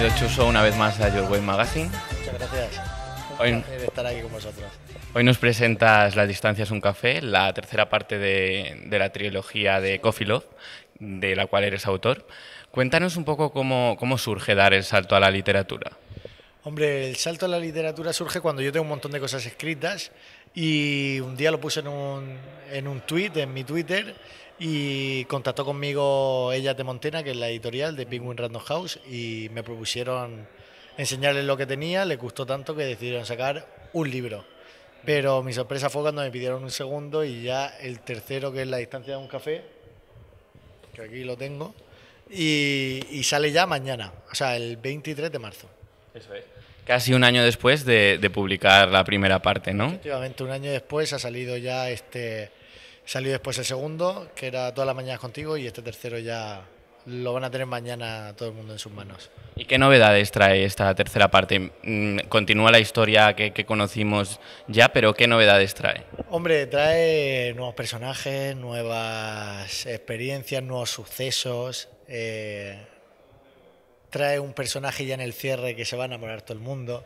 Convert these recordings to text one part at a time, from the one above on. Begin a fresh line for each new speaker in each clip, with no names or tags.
Bienvenido Chuso una vez más a Your Way Magazine. Muchas gracias. Un hoy, placer estar aquí con vosotros. Hoy nos presentas Las distancias un café, la tercera parte de, la trilogía de Coffee Love, de la cual eres autor. Cuéntanos un poco cómo surge dar el salto a la literatura.
Hombre, el salto a la literatura surge cuando yo tengo un montón de cosas escritas y un día lo puse en un, en tweet, en mi Twitter, y contactó conmigo ella de Montena, que es la editorial de Penguin Random House, y me propusieron enseñarles lo que tenía, les gustó tanto que decidieron sacar un libro. Pero mi sorpresa fue cuando me pidieron un segundo y ya el tercero, que es La distancia de un café, que aquí lo tengo, y sale ya mañana, o sea, el 23 de marzo. Eso es.
Casi un año después de, publicar la primera parte, ¿no?
Efectivamente, un año después ha salido ya este. Salió después el segundo, que era todas las mañanas contigo, y este tercero ya lo van a tener mañana todo el mundo en sus manos.
¿Y qué novedades trae esta tercera parte? Mm, continúa la historia que, conocimos ya, pero ¿qué novedades trae?
Hombre, trae nuevos personajes, nuevas experiencias, nuevos sucesos. Eh, trae un personaje ya en el cierre que se va a enamorar todo el mundo.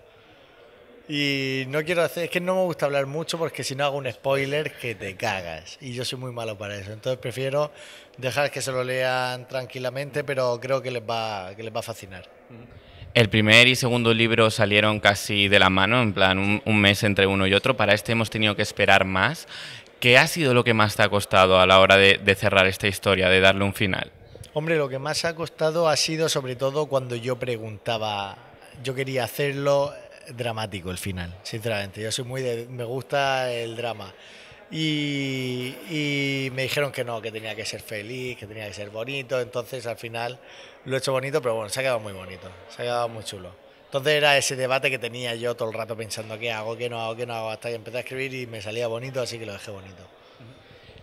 Y no quiero hacer, es que no me gusta hablar mucho porque si no hago un spoiler que te cagas. Y yo soy muy malo para eso. Entonces prefiero dejar que se lo lean tranquilamente, pero creo que les va, les va a fascinar.
El primer y segundo libro salieron casi de la mano, en plan un, mes entre uno y otro. Para este hemos tenido que esperar más. ¿Qué ha sido lo que más te ha costado a la hora de cerrar esta historia, de darle un final?
Hombre, lo que más ha costado ha sido sobre todo cuando yo preguntaba, yo quería hacerlo dramático el final, sinceramente. Yo soy muy de, me gusta el drama. Y, y, me dijeron que no, que tenía que ser feliz, que tenía que ser bonito. Entonces al final lo he hecho bonito, pero bueno, se ha quedado muy bonito, se ha quedado muy chulo. Entonces era ese debate que tenía yo todo el rato pensando qué hago, qué no hago, qué no hago, hasta que empecé a escribir y me salía bonito, así que lo dejé bonito.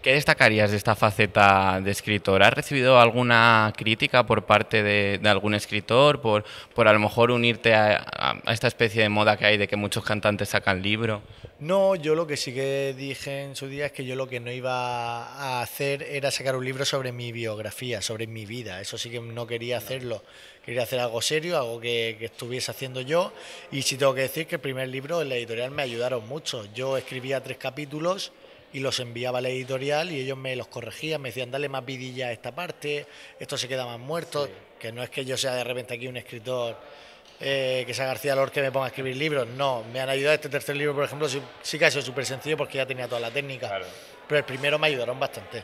¿Qué destacarías de esta faceta de escritor? ¿Has recibido alguna crítica por parte de, algún escritor por, por a lo mejor unirte a, esta especie de moda que hay de que muchos cantantes sacan libro?
No, yo lo que sí que dije en su día es que yo lo que no iba a hacer era sacar un libro sobre mi biografía, sobre mi vida. Eso sí que no quería hacerlo. Quería hacer algo serio, algo que, que estuviese haciendo yo. Y sí tengo que decir que el primer libro en la editorial me ayudaron mucho. Yo escribía tres capítulos y los enviaba a la editorial y ellos me los corregían, me decían, dale más vidilla a esta parte, esto se queda más muerto, que no es que yo sea de repente aquí un escritor eh, que sea García Lorca que me ponga a escribir libros, no, me han ayudado este tercer libro, por ejemplo, sí, que ha sido súper sencillo porque ya tenía toda la técnica, pero el primero me ayudaron bastante.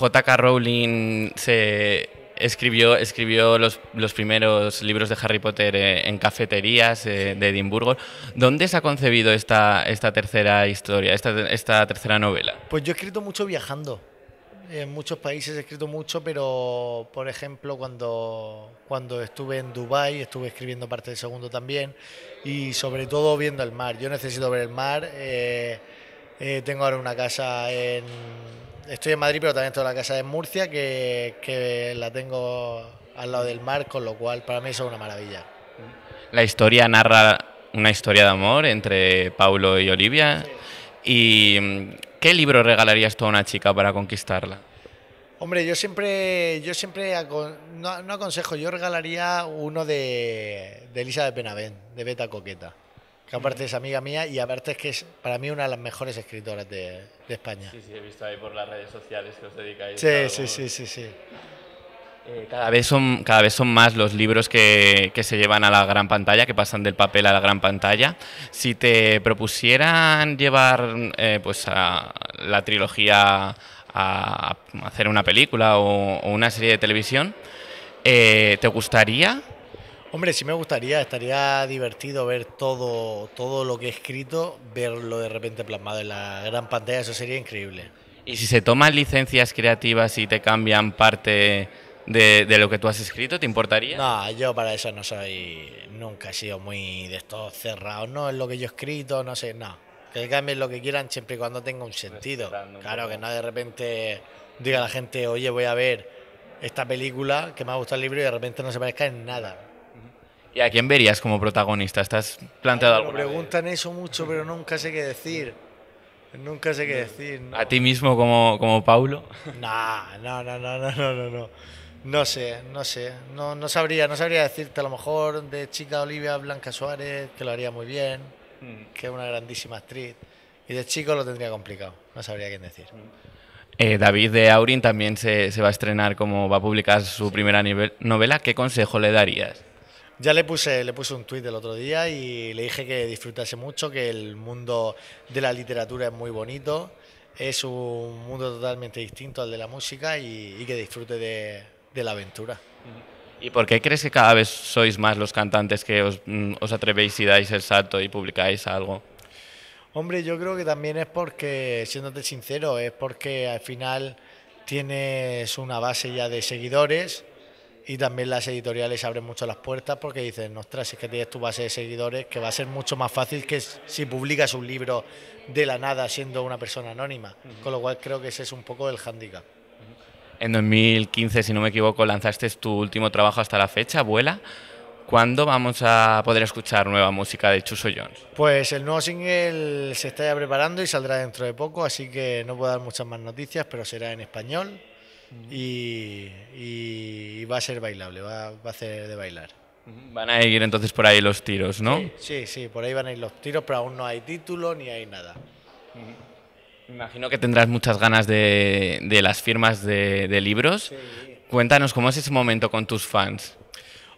JK Rowling se escribió, escribió los, los, primeros libros de Harry Potter eh, en cafeterías eh, de Edimburgo. ¿Dónde se ha concebido esta, esta tercera historia, esta, esta tercera novela?
Pues yo he escrito mucho viajando. En muchos países he escrito mucho, pero por ejemplo cuando, cuando estuve en Dubái estuve escribiendo parte del segundo también y sobre todo viendo el mar. Yo necesito ver el mar. Eh, tengo ahora una casa en, estoy en Madrid, pero también tengo la casa de Murcia, que, la tengo al lado del mar, con lo cual para mí eso es una maravilla.
La historia narra una historia de amor entre Paulo y Olivia. ¿Y mm, qué libro regalarías tú a una chica para conquistarla?
Hombre, yo siempre, yo siempre no, no aconsejo, yo regalaría uno de, Elisa de Benavent, de Beta Coqueta que aparte es amiga mía y aparte es que es para mí una de las mejores escritoras de, España.
Sí, sí, he visto ahí por las redes sociales que os
dedicáis. Sí, sí, sí, sí, sí.
Eh, cada, vez son, cada vez son más los libros que, se llevan a la gran pantalla, que pasan del papel a la gran pantalla. Si te propusieran llevar eh, pues a la trilogía a hacer una película o, una serie de televisión, eh, ¿te gustaría
Hombre, sí me gustaría, estaría divertido ver todo, todo lo que he escrito, verlo de repente plasmado en la gran pantalla, eso sería increíble. ¿Y si se
toman licencias creativas y te cambian parte de, lo que tú has escrito, te importaría?
No, yo para eso no soy, nunca he sido muy de estos cerrados, no es lo que yo he escrito, no sé, no. Que cambien lo que quieran siempre y cuando tenga un sentido. Claro, que no de repente diga a la gente, oye, voy a ver esta película que me ha gustado el libro y de repente no se parezca en nada.
¿Y a quién verías como protagonista? ¿Estás planteado algo?
Me preguntan eso mucho, pero nunca sé qué decir. Nunca sé qué decir. ¿A
ti mismo como, como Paulo?
No, no, no, no, no, no, no. No sé, no sé. No, no sabría, no sabría decirte a lo mejor de chica Olivia Blanca Suárez, que lo haría muy bien, mm. que es una grandísima actriz. Y de chico lo tendría complicado, no sabría quién decir. Mm.
Eh, David de Aurin también se, se, va a estrenar como va a publicar su primera novela. ¿Qué consejo le darías?
Ya le puse, le puse un tuit el otro día y le dije que disfrutase mucho, que el mundo de la literatura es muy bonito, es un mundo totalmente distinto al de la música y, que disfrute de, la aventura.
¿Y por qué crees que cada vez sois más los cantantes que os, mm, os atrevéis y dais el salto y publicáis algo?
Hombre, yo creo que también es porque, siéndote sincero, es porque al final tienes una base ya de seguidores y también las editoriales abren mucho las puertas porque dicen, ostras, si es que tienes tu base de seguidores, que va a ser mucho más fácil que si publicas un libro de la nada siendo una persona anónima. Con lo cual creo que ese es un poco el hándicap.
En 2015, si no me equivoco, lanzaste tu último trabajo hasta la fecha, Vuela. ¿Cuándo vamos a poder escuchar nueva música de Chuso Jones?
Pues el nuevo single se está ya preparando y saldrá dentro de poco, así que no puedo dar muchas más noticias, pero será en español. y va a ser bailable, va, a hacer de bailar.
Van a ir entonces por ahí los tiros, ¿no?
Sí, sí, por ahí van a ir los tiros, pero aún no hay título ni hay nada. imagino que tendrás
muchas ganas de, las firmas de, libros. Cuéntanos cómo es ese momento con tus fans.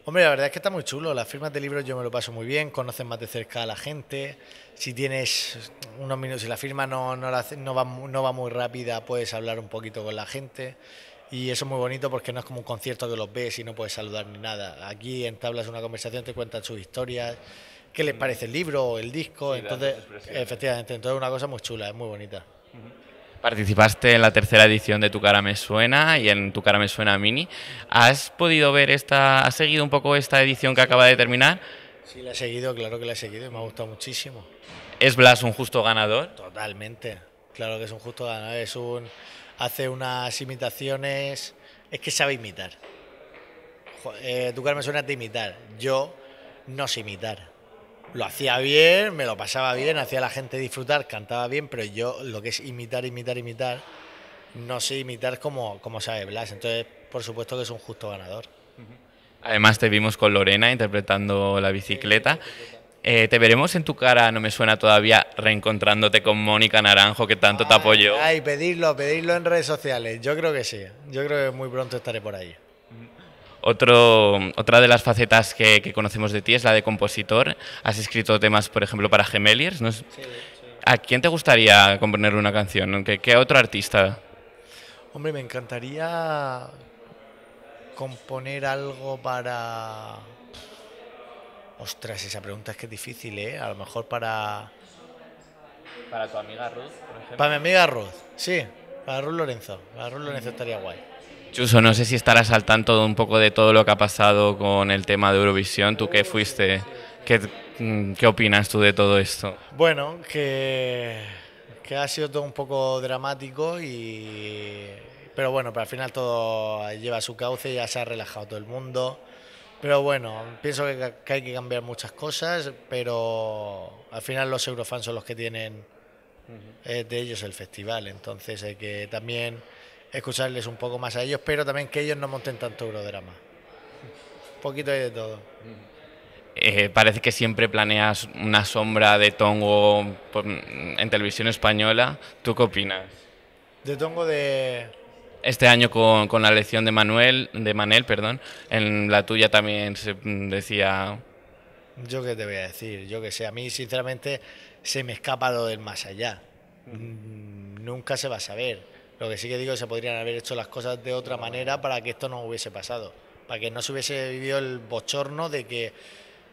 Hombre, la verdad es que está muy chulo. Las firmas de libros yo me lo paso muy bien, ...conocen más de cerca a la gente. Si tienes unos minutos, y la firma no, no, va, no va muy rápida, puedes hablar un poquito con la gente. Y eso es muy bonito porque no es como un concierto que los ves y no puedes saludar ni nada. Aquí entablas una conversación, te cuentan sus historias, qué les parece el libro o el disco. entonces, efectivamente, entonces es una cosa muy chula, es muy bonita.
Participaste en la tercera edición de Tu cara me suena y en Tu cara me suena mini. ¿Has podido ver esta, has seguido un poco esta edición que acaba de terminar?
Sí, la he seguido, claro que la he seguido y me ha gustado muchísimo.
¿Es Blas un justo ganador?
Totalmente, claro que es un justo ganador, es un hace unas imitaciones, es que sabe imitar. Tú, eh, tu me suena de imitar, yo no sé imitar. Lo hacía bien, me lo pasaba bien, hacía a la gente disfrutar, cantaba bien, pero yo lo que es imitar, imitar, imitar, no sé imitar como, como sabe Blas. Entonces, por supuesto que es un justo ganador.
Además, te vimos con Lorena interpretando la bicicleta. Eh, te veremos en tu cara, no me suena todavía, reencontrándote con Mónica Naranjo, que tanto te apoyó. Ay,
pedirlo, pedirlo en redes sociales. Yo creo que sí. Yo creo que muy pronto estaré por ahí.
Otro, otra de las facetas que, conocemos de ti es la de compositor. Has escrito temas, por ejemplo, para Gemeliers. Sí, sí. ¿A quién te gustaría componer una canción? ¿Qué otro artista?
Hombre, me encantaría componer algo para Ostras, esa pregunta es que es difícil, ¿eh? A lo mejor para...
Para tu amiga Ruth, por ejemplo. Para mi amiga Ruth,
sí. Para Ruth Lorenzo. Para Ruth Lorenzo estaría guay.
Chuso, no sé si estarás al tanto un poco de todo lo que ha pasado con el tema de Eurovisión. ¿Tú qué fuiste? ¿Qué, mm, qué opinas tú de todo esto?
Bueno, que, que ha sido todo un poco dramático y... Pero bueno, pero al final todo lleva su cauce, ya se ha relajado todo el mundo. Pero bueno, pienso que, hay que cambiar muchas cosas, pero al final los eurofans son los que tienen eh, de ellos el festival, entonces hay que también escucharles un poco más a ellos, pero también que ellos no monten tanto eurodrama. Un poquito de todo.
Eh, parece que siempre planeas una sombra de Tongo en televisión española. ¿Tú qué opinas?
De Tongo de
este año con, la elección de Manuel, de Manel, perdón, en la tuya también se decía.
Yo qué te voy a decir, yo que sé, a mí sinceramente se me escapa lo del más allá. Mm, nunca se va a saber. Lo que sí que digo, es que se podrían haber hecho las cosas de otra manera para que esto no hubiese pasado, para que no se hubiese vivido el bochorno de que,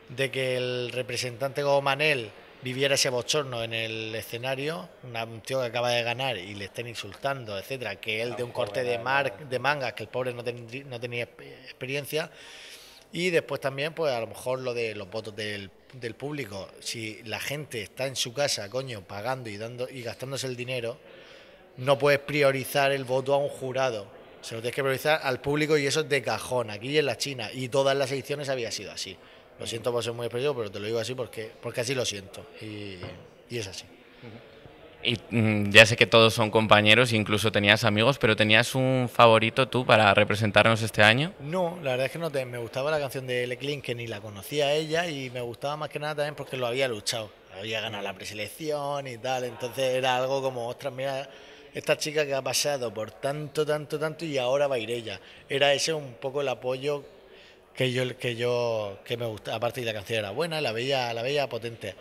de que el representante como Manel viviera ese bochorno en el escenario, un tío que acaba de ganar y le estén insultando, etcétera, que él de un corte de, mar, de manga, que el pobre no, tenía experiencia. Y después también, pues a lo mejor lo de los votos del, del, público. Si la gente está en su casa, coño, pagando y, dando, y gastándose el dinero, no puedes priorizar el voto a un jurado. Se lo tienes que priorizar al público y eso es de cajón, aquí en la China. Y todas las ediciones había sido así. Lo siento por ser muy expresivo, pero te lo digo así porque, porque así lo siento y, es así.
Y mm, ya sé que todos son compañeros, incluso tenías amigos, pero ¿tenías un favorito tú para representarnos este año?
No, la verdad es que no. Te, me gustaba la canción de Leclin, que ni la conocía ella, y me gustaba más que nada también porque lo había luchado. Había ganado la preselección y tal, entonces era algo como, ostras, mira, esta chica que ha pasado por tanto, tanto, tanto y ahora va a ir ella. Era ese un poco el apoyo que yo, que yo, que me gusta, aparte de la canción era buena, la veía, la veía potente.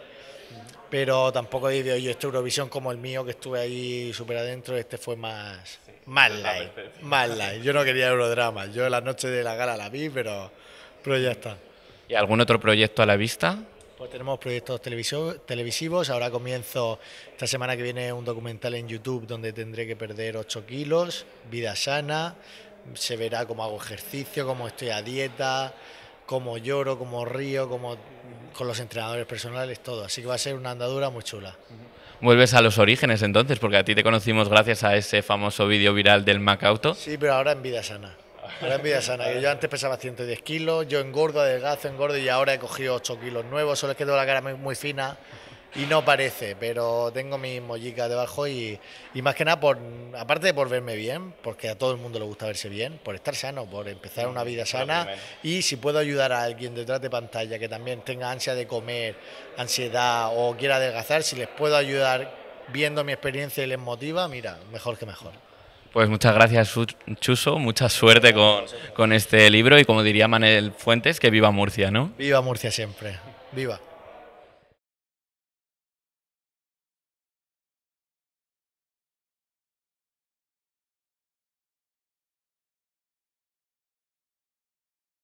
Pero tampoco he yo este Eurovisión como el mío, que estuve ahí súper adentro, este fue más, sí, más light, más light. Yo no quería Eurodrama, yo la noche de la gala la vi, pero, pero ya está.
¿Y algún otro proyecto a la vista?
Pues tenemos proyectos televisivos. Ahora comienzo esta semana que viene un documental en YouTube donde tendré que perder 8 kilos, vida sana, se verá cómo hago ejercicio, cómo estoy a dieta, cómo lloro, cómo río, cómo con los entrenadores personales, todo. Así que va a ser una andadura muy chula.
Vuelves a los orígenes entonces, porque a ti te conocimos gracias a ese famoso vídeo viral del Macauto.
Sí, pero ahora en vida sana. Ahora en vida sana. Yo antes pesaba 110 kilos, yo engordo, adelgazo, engordo y ahora he cogido 8 kilos nuevos, solo es que tengo la cara muy fina y no parece, pero tengo mis mollicas debajo y, más que nada, por aparte de por verme bien, porque a todo el mundo le gusta verse bien, por estar sano, por empezar una vida sana y si puedo ayudar a alguien detrás de pantalla que también tenga ansia de comer, ansiedad o quiera adelgazar, si les puedo ayudar viendo mi experiencia y les motiva, mira, mejor que mejor.
Pues muchas gracias, Chuso. Mucha suerte con, con este libro y, como diría Manel Fuentes, que viva Murcia, ¿no?
Viva Murcia siempre. Viva.